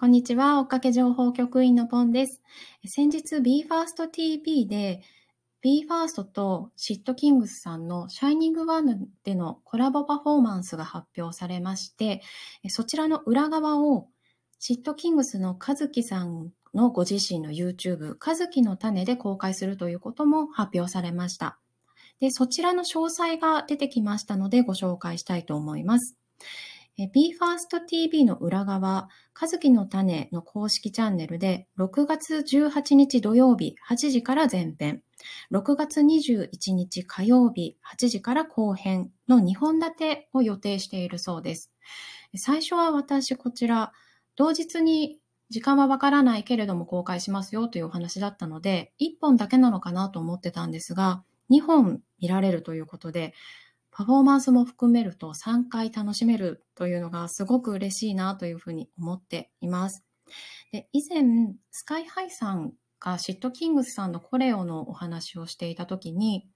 こんにちは。追っかけ情報局員のポンです。先日 BE:FIRSTTV で BE:FIRST とシットキングスさんの Shining1 でのコラボパフォーマンスが発表されまして、そちらの裏側をシットキングスの和樹さんのご自身の YouTube、和樹の種で公開するということも発表されました。で、そちらの詳細が出てきましたのでご紹介したいと思います。BE:FIRSTTV の裏側、かずきの種の公式チャンネルで、6月18日土曜日8時から前編、6月21日火曜日8時から後編の2本立てを予定しているそうです。最初は私こちら、同日に時間はわからないけれども公開しますよというお話だったので、1本だけなのかなと思ってたんですが、2本見られるということで、パフォーマンスも含めると3回楽しめるというのがすごく嬉しいなというふうに思っています。で以前、スカイハイさんシットキングスさんのコレオのお話をしていた時に、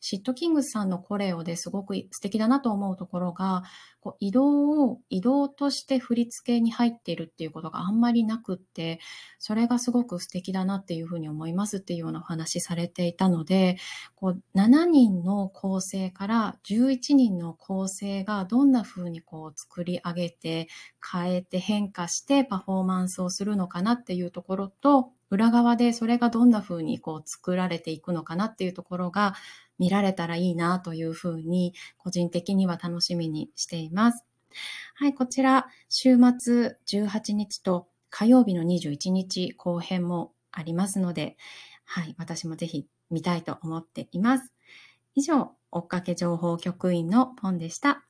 シットキングスさんのコレオですごく素敵だなと思うところが、こう移動を移動として振り付けに入っているっていうことがあんまりなくって、それがすごく素敵だなっていうふうに思いますっていうようなお話されていたので、こう7人の構成から11人の構成がどんなふうにこう作り上げて、変えて変化してパフォーマンスをするのかなっていうところと、裏側でそれがどんな風にこう作られていくのかなっていうところが見られたらいいなという風に個人的には楽しみにしています。はい、こちら週末18日と火曜日の21日後編もありますので、はい、私もぜひ見たいと思っています。以上、追っかけ情報局員のポンでした。